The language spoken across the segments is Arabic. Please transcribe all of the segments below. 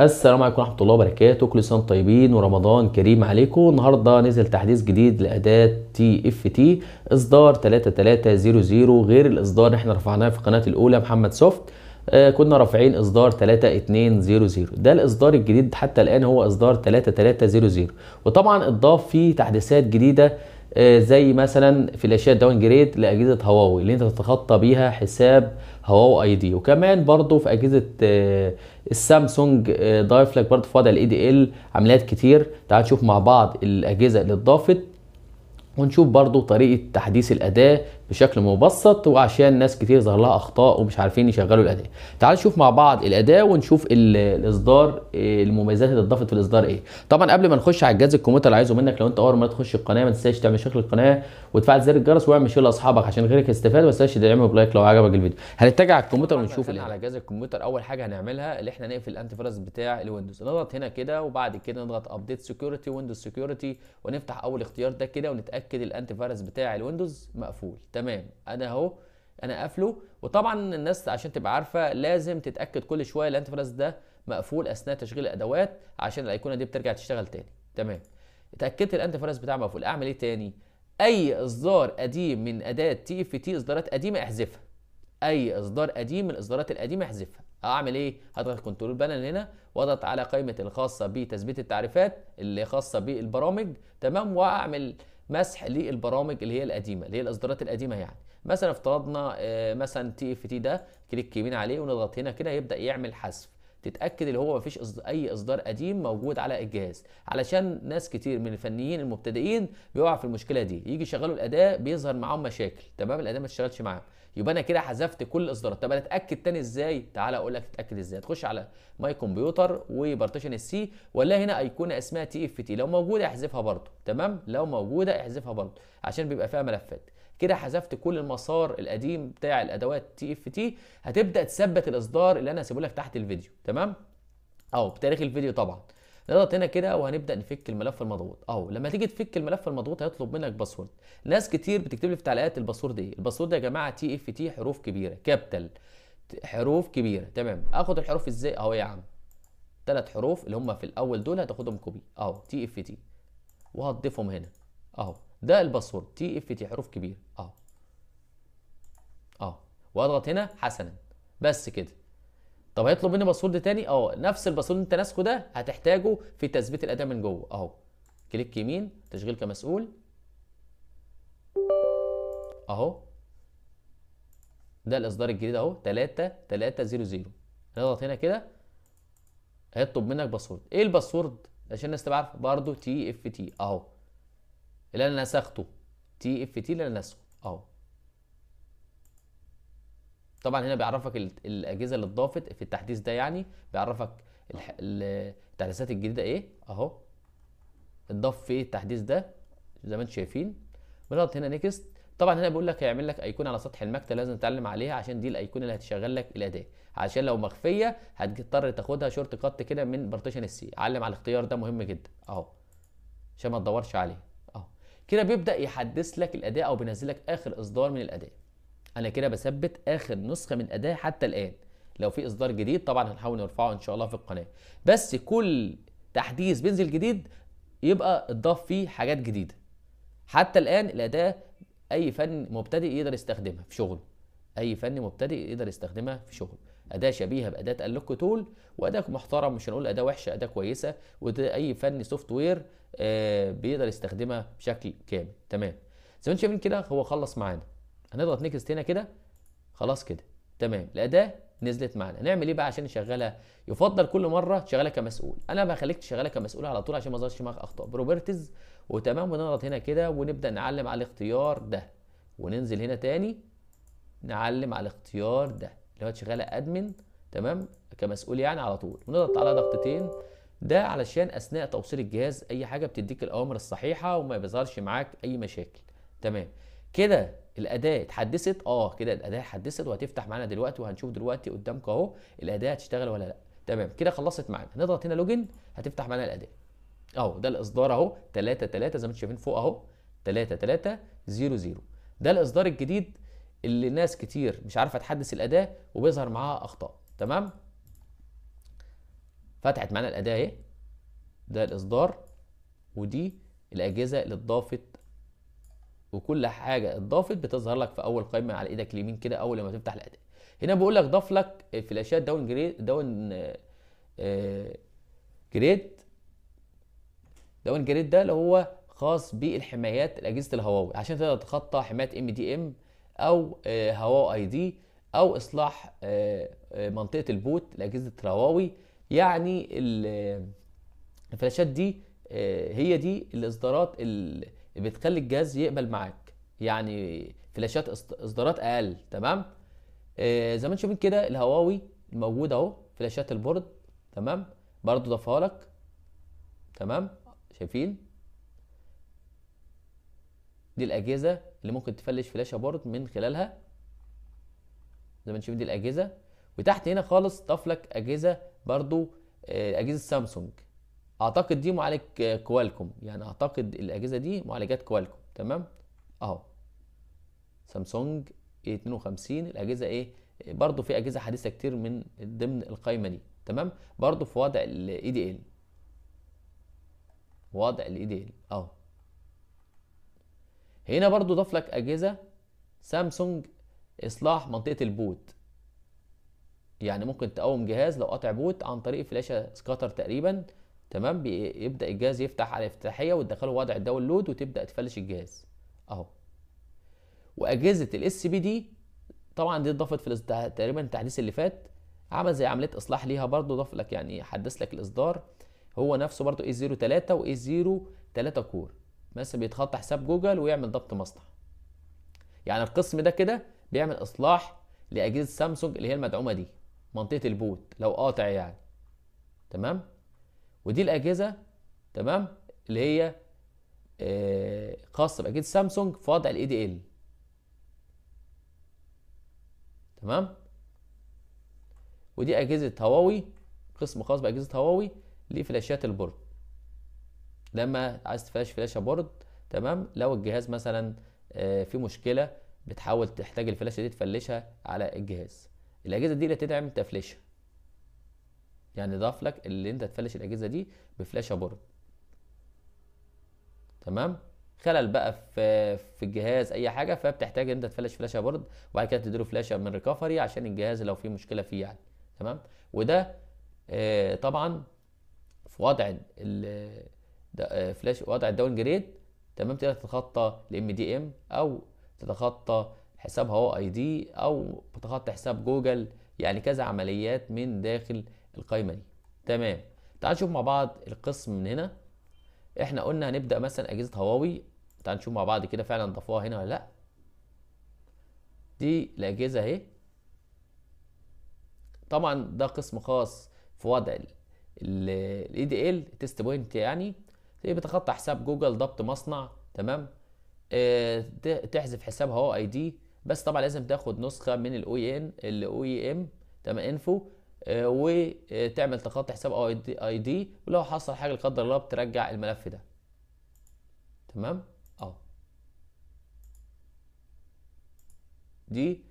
السلام عليكم ورحمه الله وبركاته كل سنه طيبين ورمضان كريم عليكم النهارده نزل تحديث جديد لاداه تي اف تي اصدار 3300 غير الاصدار اللي احنا رفعناه في القناه الاولى محمد سوفت آه كنا رافعين اصدار 3200 ده الاصدار الجديد حتى الان هو اصدار 3300 وطبعا اتضاف فيه تحديثات جديده آه، زي مثلا في الاشياء الداون جريد لاجهزه هواوي اللي انت تتخطى بيها حساب هواوي اي دي وكمان برضو في اجهزه آه، السامسونج آه، ضايف لك برضو في وضع الاي دي ال عمليات كتير تعال نشوف مع بعض الاجهزه اللي اتضافت ونشوف برضو طريقه تحديث الاداه بشكل مبسط وعشان ناس كتير ظهر لها اخطاء ومش عارفين يشغلوا الاداه تعال نشوف مع بعض الاداه ونشوف الاصدار المميزات اللي اتضافت في الاصدار ايه طبعا قبل ما نخش على الجهاز الكمبيوتر اللي عايزه منك لو انت اول مره تخش القناه ما تنساش تعمل شكل القناه وتفعل زر الجرس واعمل شير لاصحابك عشان غيرك يستفاد وما تنساش تدعمه بلايك لو عجبك الفيديو هنتجه على الكمبيوتر ونشوف على جهاز الكمبيوتر اول حاجه هنعملها اللي احنا نقفل الانتي فيروس بتاع الويندوز نضغط هنا كده وبعد كده نضغط ابديت سكيورتي ويندوز سكيورتي ونفتح اول اختيار ده كده ونتاكد الانتي فيروس بتاع الويندوز مقفول تمام انا اهو انا قافله وطبعا الناس عشان تبقى عارفه لازم تتاكد كل شويه الانتي ده مقفول اثناء تشغيل الادوات عشان الايقونه دي بترجع تشتغل تاني تمام اتاكدت الانتي فيروس مقفول اعمل ايه تاني اي اصدار قديم من اداه تي اف تي اصدارات قديمه احذفها اي اصدار قديم من الاصدارات القديمه احذفها اعمل ايه هضغط كنترول بانل هنا واضغط على قائمه الخاصه بتثبيت التعريفات اللي خاصه بالبرامج تمام واعمل مسح للبرامج اللي هي القديمه اللي هي الاصدارات القديمه يعني مثلا افترضنا آه، مثلا تي اف تي ده كليك يمين عليه ونضغط هنا كده يبدا يعمل حذف تتاكد اللي هو مفيش اي اصدار قديم موجود على الجهاز علشان ناس كتير من الفنيين المبتدئين بيقع في المشكله دي يجي يشغلوا الاداه بيظهر معاهم مشاكل تمام الاداه ما تشتغلش معاهم يبقى انا كده حذفت كل الاصدارات طب انا اتاكد تاني ازاي تعالى اقول لك اتاكد ازاي تخش على ماي كمبيوتر وبارتيشن السي ولا هنا ايقونه اسمها تي اف تي لو موجوده احذفها برده تمام لو موجوده احذفها برده عشان بيبقى فيها ملفات كده حذفت كل المسار القديم بتاع الادوات تي اف تي هتبدا تثبت الاصدار اللي انا هسيبه لك تحت الفيديو تمام اهو بتاريخ الفيديو طبعا نضغط هنا كده وهنبدا نفك الملف المضغوط اهو لما تيجي تفك الملف المضغوط هيطلب منك باسورد ناس كتير بتكتب لي في تعليقات الباسورد ايه الباسورد يا جماعه تي اف تي حروف كبيره كابيتال حروف كبيره تمام اخد الحروف ازاي اهو يا عم ثلاث حروف اللي هم في الاول دول هتاخدهم كوبي اهو تي اف تي وهتضيفهم هنا اهو ده الباسورد تي اف تي حروف كبيره اهو اهو واضغط هنا حسنا بس كده طب هيطلب مني باسورد تاني اه نفس الباسورد انت ناسكه ده هتحتاجه في تثبيت الاداه من جوه اهو كليك يمين تشغيل كمسؤول اهو ده الاصدار الجديد اهو 3 3 0 0 نضغط هنا كده هيطلب منك باسورد ايه الباسورد عشان الناس تبقى عارفه برضه تي اف تي اهو اللي انا نسخته تي اف تي اللي انا نسخه اهو طبعا هنا بيعرفك الاجهزه اللي اتضافت في التحديث ده يعني بيعرفك التحديثات الجديده ايه اهو اتضاف في التحديث ده زي ما انتم شايفين بنضغط هنا نيكست طبعا هنا بيقول لك هيعمل لك ايكون على سطح المكتب لازم تتعلم عليها عشان دي الايكون اللي هتشغل لك الاداه عشان لو مخفيه هتضطر تاخدها شورت كات كده من بارتيشن السي علم على الاختيار ده مهم جدا اهو عشان ما تدورش عليه اهو كده بيبدا يحدث لك الاداه او بينزل لك اخر اصدار من الاداه انا كده بثبت اخر نسخه من اداه حتى الان لو في اصدار جديد طبعا هنحاول نرفعه ان شاء الله في القناه بس كل تحديث بينزل جديد يبقى اتضاف فيه حاجات جديده حتى الان الاداه اي فن مبتدئ يقدر يستخدمها في شغله اي فن مبتدئ يقدر يستخدمها في شغله اداه شبيهه باداه اللوك تول واداه محترم مش هنقول اداه وحشه اداه كويسه وأي فني فن سوفت وير آه بيقدر يستخدمها بشكل كامل تمام زي ما انتم شايفين كده هو خلص معانا هنضغط نيكست هنا كده خلاص كده تمام الاداه نزلت معانا نعمل ايه بقى عشان نشغلها يفضل كل مره تشغلها كمسؤول انا بخليك تشغلها كمسؤول على طول عشان ما يظهرش معاك اخطاء بروبرتيز وتمام ونضغط هنا كده ونبدا نعلم على الاختيار ده وننزل هنا تاني نعلم على الاختيار ده اللي هو تشغلها ادمن تمام كمسؤول يعني على طول ونضغط على ضغطتين ده علشان اثناء توصيل الجهاز اي حاجه بتديك الاوامر الصحيحه وما بيظهرش معاك اي مشاكل تمام كده الاداه اتحدثت اه كده الاداه اتحدثت وهتفتح معانا دلوقتي وهنشوف دلوقتي قدامكم اهو الاداه هتشتغل ولا لا تمام كده خلصت معانا نضغط هنا لوجن هتفتح معانا الاداه اهو ده الاصدار اهو 3 3 زي ما انتم شايفين فوق اهو 3 3 0 0 ده الاصدار الجديد اللي ناس كتير مش عارفه تحدث الاداه وبيظهر معاها اخطاء تمام فتحت معانا الاداه اهي ده الاصدار ودي الاجهزه اللي اتضافت وكل حاجه اتضافت بتظهر لك في اول قائمه على ايدك اليمين كده اول لما تفتح الاداء هنا بيقول لك ضاف لك فلاشات داون جريد داون جريد داون جريد ده اللي هو خاص بالحمايات الاجهزه الهواوي عشان تقدر تتخطى حمايه ام دي ام او آه، هواوي اي دي او اصلاح آه، آه، منطقه البوت لاجهزه هواوي يعني الفلاشات دي هي دي الاصدارات اللي بتخلي الجهاز يقبل معاك يعني فلاشات اصدارات اقل تمام آه زي ما انتم شايفين كده الهواوي موجود اهو فلاشات البورد تمام برضو ضافها لك تمام شايفين دي الاجهزه اللي ممكن تفلش فلاشه بورد من خلالها زي ما انتم شايفين دي الاجهزه وتحت هنا خالص ضاف لك اجهزه برضو آه، اجهزه سامسونج اعتقد دي معالج كوالكوم يعني اعتقد الاجهزه دي معالجات كوالكوم تمام اهو سامسونج اي 52 الاجهزه ايه برضو في اجهزه حديثه كتير من ضمن القائمه دي تمام برضو في وضع الاي دي ال وضع الاي دي ال اهو هنا برضو ضاف لك اجهزه سامسونج اصلاح منطقه البوت يعني ممكن تقوم جهاز لو قطع بوت عن طريق فلاشه سكاتر تقريبا تمام بيبدا الجهاز يفتح على افتتاحيه وتدخله وضع الداونلود وتبدا تفلش الجهاز اهو واجهزه الاس بي دي طبعا دي اتضافت في تقريبا التحديث اللي فات عمل زي عمليه اصلاح ليها برضو ضاف لك يعني حدث لك الاصدار هو نفسه برضو اي 03 واي 03 كور مثلا بيتخطى حساب جوجل ويعمل ضبط مصنع يعني القسم ده كده بيعمل اصلاح لاجهزه سامسونج اللي هي المدعومه دي منطقه البوت لو قاطع يعني تمام ودي الاجهزه تمام اللي هي آه، خاصه باجهزه سامسونج في وضع الاي دي ال تمام ودي اجهزه هواوي قسم خاص باجهزه هواوي لفلاشات البورد لما عايز تفلاش فلاشه بورد تمام لو الجهاز مثلا آه، في مشكله بتحاول تحتاج الفلاشه دي تفلشها على الجهاز الاجهزه دي اللي تدعم تفليشه يعني ضاف لك اللي انت تفلش الاجهزه دي بفلاشه بورد تمام خلل بقى في في الجهاز اي حاجه فبتحتاج انت تفلش فلاشه بورد وبعد كده تديله فلاشه من ريكفري عشان الجهاز لو فيه مشكله فيه يعني تمام وده آه طبعا في وضع ال آه، فلاش وضع الداون جريد تمام تقدر تتخطى الام دي ام او تتخطى حساب هو اي دي او تتخطى حساب جوجل يعني كذا عمليات من داخل القايمه دي تمام تعال نشوف مع بعض القسم من هنا احنا قلنا هنبدا مثلا اجهزه هواوي تعال نشوف مع بعض كده فعلا ضافوها هنا ولا لا دي الاجهزه اهي طبعا ده قسم خاص في وضع الاي دي ال تيست بوينت يعني بتخطى حساب جوجل ضبط مصنع تمام اه تحذف حساب هواوي اي دي بس طبعا لازم تاخد نسخه من الاو ان e الاو اي ام e تمام انفو آه، وتعمل تخطي حساب او اي دي ولو حصل حاجه لا قدر الله بترجع الملف ده تمام اهو دي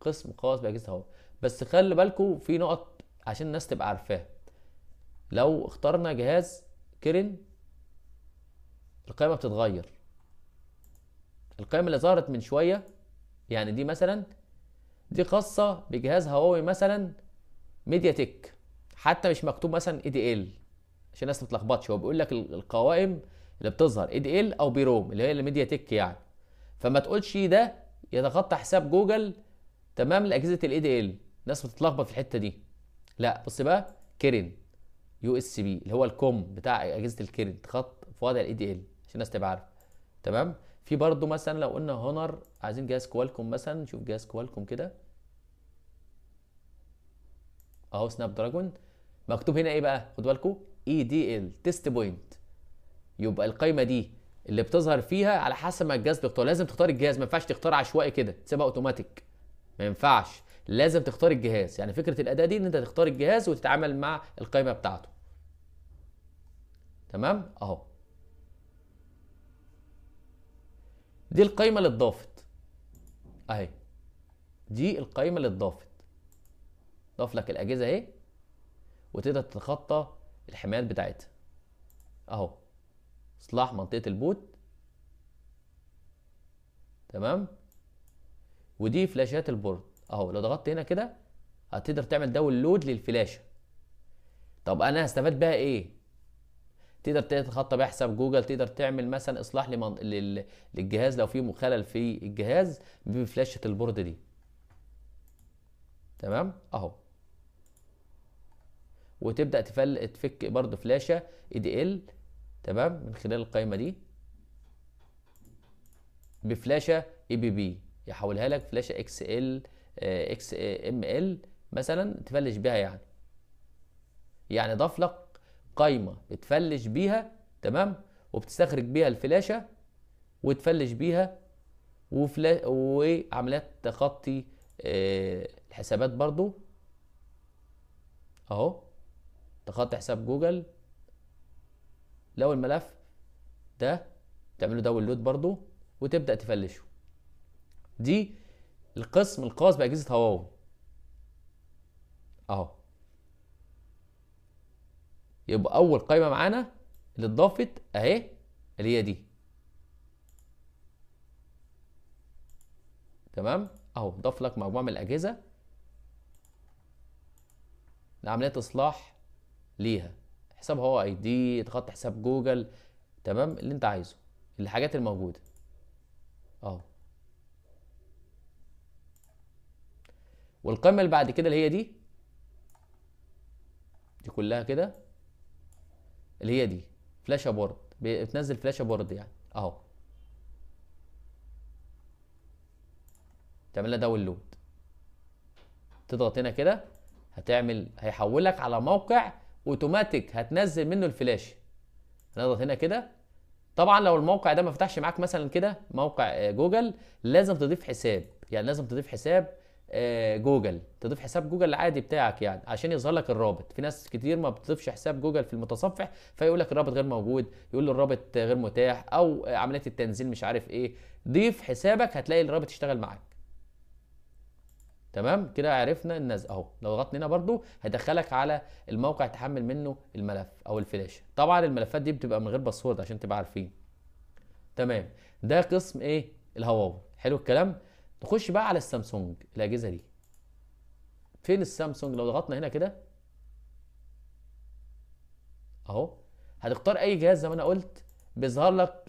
قسم خاص باجهزه اهو بس خلي بالكم في نقط عشان الناس تبقى عارفاها لو اخترنا جهاز كيرن القائمه بتتغير القائمه اللي ظهرت من شويه يعني دي مثلا دي خاصه بجهاز هواوي مثلا ميديا تك حتى مش مكتوب مثلا اي دي ال عشان الناس ما تتلخبطش هو بيقول لك القوائم اللي بتظهر اي دي ال او بيروم اللي هي الميديا تك يعني فما تقولش ده يتخطى حساب جوجل تمام لاجهزه الاي دي ال الناس بتتلخبط في الحته دي لا بص بقى كيرن يو اس بي اللي هو الكوم بتاع اجهزه الكيرن تخط في وضع الاي دي ال عشان الناس تبقى عارفه تمام في برضه مثلا لو قلنا هونر عايزين جهاز كوالكوم مثلا نشوف جهاز كوالكوم كده اهو سناب دراجون مكتوب هنا ايه بقى خدوا بالكم اي دي ال تيست بوينت يبقى القايمه دي اللي بتظهر فيها على حسب ما الجهاز بيختار لازم تختار الجهاز ما ينفعش تختار عشوائي كده تسيبها اوتوماتيك ما ينفعش لازم تختار الجهاز يعني فكره الاداه دي ان انت تختار الجهاز وتتعامل مع القايمه بتاعته تمام اهو دي القايمه اللي اتضافت اهي دي القايمه اللي اتضافت ضاف لك الاجهزه اهي وتقدر تتخطى الحمايات بتاعتها اهو اصلاح منطقه البوت تمام ودي فلاشات البورد اهو لو ضغطت هنا كده هتقدر تعمل داونلود للفلاشه طب انا هستفاد بيها ايه تقدر تتخطى بيها حساب جوجل تقدر تعمل مثلا اصلاح لمن... لل... للجهاز لو في خلل في الجهاز بفلاشه البورد دي تمام اهو وتبدا تفل تفك برضو فلاشه اي دي ال تمام من خلال القائمه دي بفلاشه اي بي بي يحولها لك فلاشه اكس ال اكس ام ال مثلا تفلش بيها يعني يعني ضاف لك قايمه بتفلش بيها تمام وبتستخرج بيها الفلاشه وتفلش بيها وفلا وعمليات تخطي آه، الحسابات برضو اهو تخطي حساب جوجل لو الملف ده تعمله داونلود برضو وتبدا تفلشه دي القسم الخاص باجهزه هواوي اهو يبقى اول قائمه معانا اللي اتضافت اهي اللي هي دي تمام اهو ضاف لك مجموعه من الاجهزه لعمليه اصلاح ليها حساب هو اي دي تغطي حساب جوجل تمام اللي انت عايزه الحاجات الموجوده اهو والقمه اللي بعد كده اللي هي دي دي كلها كده اللي هي دي فلاش بورد بتنزل فلاش بورد يعني اهو تعمل لها داونلود تضغط هنا كده هتعمل هيحولك على موقع اوتوماتيك هتنزل منه الفلاش نضغط هنا كده طبعا لو الموقع ده ما فتحش معاك مثلا كده موقع آه، جوجل لازم تضيف حساب يعني لازم تضيف حساب آه، جوجل تضيف حساب جوجل العادي بتاعك يعني عشان يظهر لك الرابط في ناس كتير ما بتضيفش حساب جوجل في المتصفح فيقول لك الرابط غير موجود يقول له الرابط غير متاح او عمليه التنزيل مش عارف ايه ضيف حسابك هتلاقي الرابط اشتغل معاك تمام كده عرفنا الناس اهو لو ضغطنا هنا برضو هيدخلك على الموقع تحمل منه الملف او الفلاشه طبعا الملفات دي بتبقى من غير باسورد عشان تبقى عارفين تمام ده قسم ايه الهواوي حلو الكلام نخش بقى على السامسونج الاجهزه دي فين السامسونج لو ضغطنا هنا كده اهو هتختار اي جهاز زي ما انا قلت بيظهر لك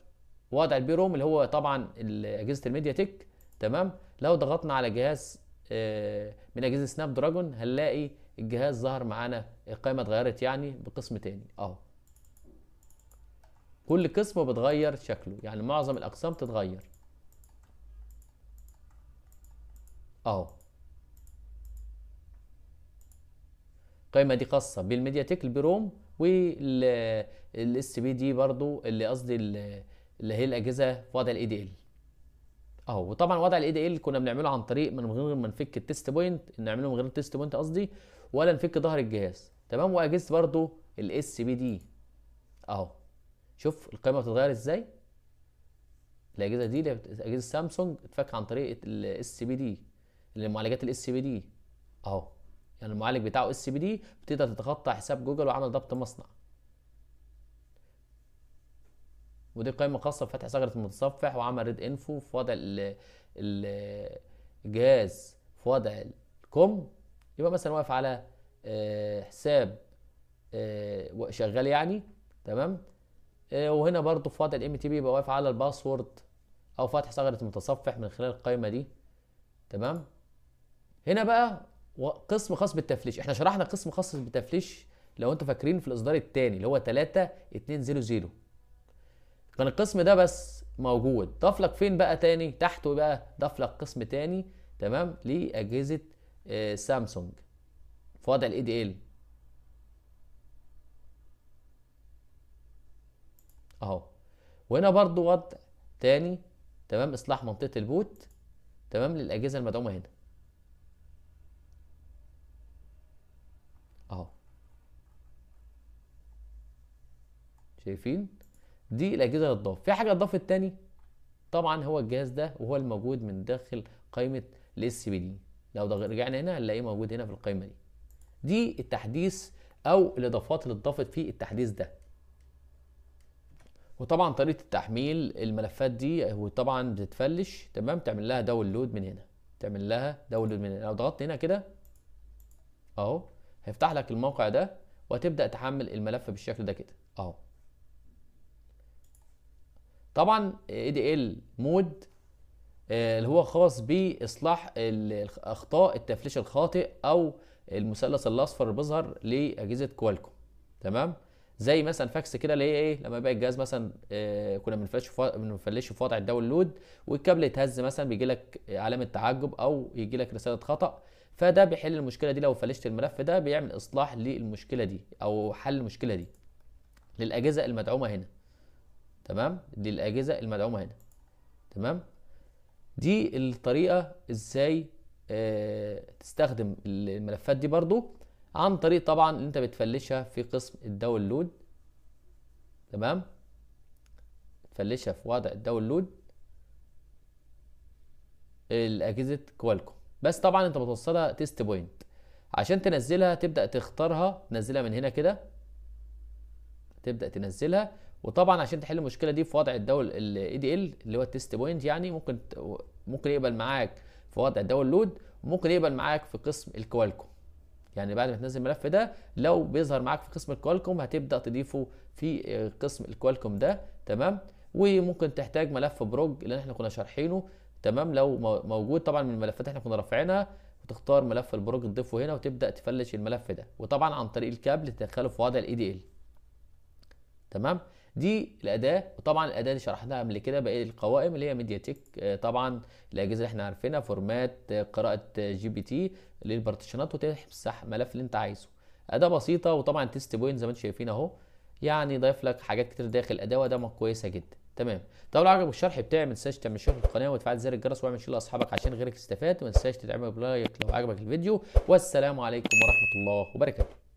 وضع البي روم اللي هو طبعا اجهزه الميديا تك تمام لو ضغطنا على جهاز آه، من اجهزه سناب دراجون هنلاقي الجهاز ظهر معانا القائمه اتغيرت يعني بقسم تاني اهو كل قسم بتغير شكله يعني معظم الاقسام تتغير اهو القائمه دي خاصه بالميديا تك البروم والاس بي دي برضو اللي قصدي اللي هي الاجهزه في وضع الاي دي ال اهو وطبعا وضع الاي دي ال كنا بنعمله عن طريق من غير ما نفك التيست بوينت نعمله من غير التست بوينت قصدي ولا نفك ظهر الجهاز تمام واجهزه برضو الاس بي دي اهو شوف القيمه بتتغير ازاي الاجهزه دي اجهزه سامسونج اتفك عن طريق الاس بي دي اللي معالجات الاس بي دي اهو يعني المعالج بتاعه اس بي دي بتقدر تتخطى حساب جوجل وعمل ضبط مصنع ودي قائمه خاصه بفتح ثغره المتصفح وعمل ريد انفو في وضع الجهاز في وضع الكم يبقى مثلا واقف على آه، حساب آه، شغال يعني تمام آه، وهنا برضو في وضع الام تي بي يبقى واقف على الباسورد او فتح ثغره المتصفح من خلال القائمه دي تمام هنا بقى قسم خاص بالتفليش احنا شرحنا قسم خاص بالتفليش لو انتوا فاكرين في الاصدار الثاني اللي هو 3200 كان القسم ده بس موجود ضاف لك فين بقى تاني تحته بقى ضاف لك قسم تاني تمام لاجهزه آه سامسونج في وضع الاي دي ال اهو وهنا برضو وضع تاني تمام اصلاح منطقه البوت تمام للاجهزه المدعومه هنا اهو شايفين دي الاجهزه اللي اتضافت في حاجه اتضافت تاني طبعا هو الجهاز ده وهو الموجود من داخل قائمه الاس بي دي لو رجعنا هنا هنلاقيه موجود هنا في القائمه دي دي التحديث او الاضافات اللي اتضافت في التحديث ده وطبعا طريقه التحميل الملفات دي وطبعا بتتفلش تمام تعمل لها داونلود من هنا تعمل لها داونلود من هنا لو ضغطت هنا كده اهو هيفتح لك الموقع ده وتبدا تحمل الملف بالشكل ده كده اهو طبعا اي دي ال مود آه، اللي هو خاص باصلاح الاخطاء التفليش الخاطئ او المثلث الاصفر اللي بيظهر لاجهزه كوالكوم تمام زي مثلا فاكس كده اللي هي ايه لما يبقى الجهاز مثلا آه كنا بنفلش بنفلش في وضع الداونلود والكابل يتهز مثلا بيجي لك علامه تعجب او يجي لك رساله خطا فده بيحل المشكله دي لو فلشت الملف ده بيعمل اصلاح للمشكله دي او حل المشكله دي للاجهزه المدعومه هنا تمام دي الاجهزه المدعومه هنا تمام دي الطريقه ازاي آه، تستخدم الملفات دي برضو عن طريق طبعا ان انت بتفلشها في قسم الداونلود تمام تفلشها في وضع الداونلود الاجهزه كوالكوم بس طبعا انت بتوصلها تيست بوينت عشان تنزلها تبدا تختارها تنزلها من هنا كده تبدا تنزلها وطبعا عشان تحل المشكله دي في وضع الدول الاي دي ال اللي هو التيست بوينت يعني ممكن ممكن يقبل معاك في وضع الدول لود ممكن يقبل معاك في قسم الكوالكم يعني بعد ما تنزل الملف ده لو بيظهر معاك في قسم الكوالكم هتبدا تضيفه في آه، قسم الكوالكم ده تمام وممكن تحتاج ملف بروج اللي احنا كنا شارحينه تمام لو موجود طبعا من الملفات احنا كنا رافعينها وتختار ملف البروج تضيفه هنا وتبدا تفلش الملف ده وطبعا عن طريق الكابل تدخله في وضع الاي دي ال تمام دي الاداه وطبعا الاداه اللي شرحناها قبل كده بقيه القوائم اللي هي ميديا آه، تيك طبعا الاجهزه اللي احنا عارفينها فورمات آه، قراءه جي بي تي للبارتيشنات وتمسح ملف اللي انت عايزه اداه بسيطه وطبعا تيست بوينت زي ما انتم شايفين اهو يعني ضايف لك حاجات كتير داخل الاداه واداه كويسه جدا تمام طب لو عجبك الشرح بتاعي ما تنساش تعمل شير للقناه وتفعل زر الجرس واعمل شير لاصحابك عشان غيرك يستفاد وما تنساش تدعمني بلايك لو عجبك الفيديو والسلام عليكم ورحمه الله وبركاته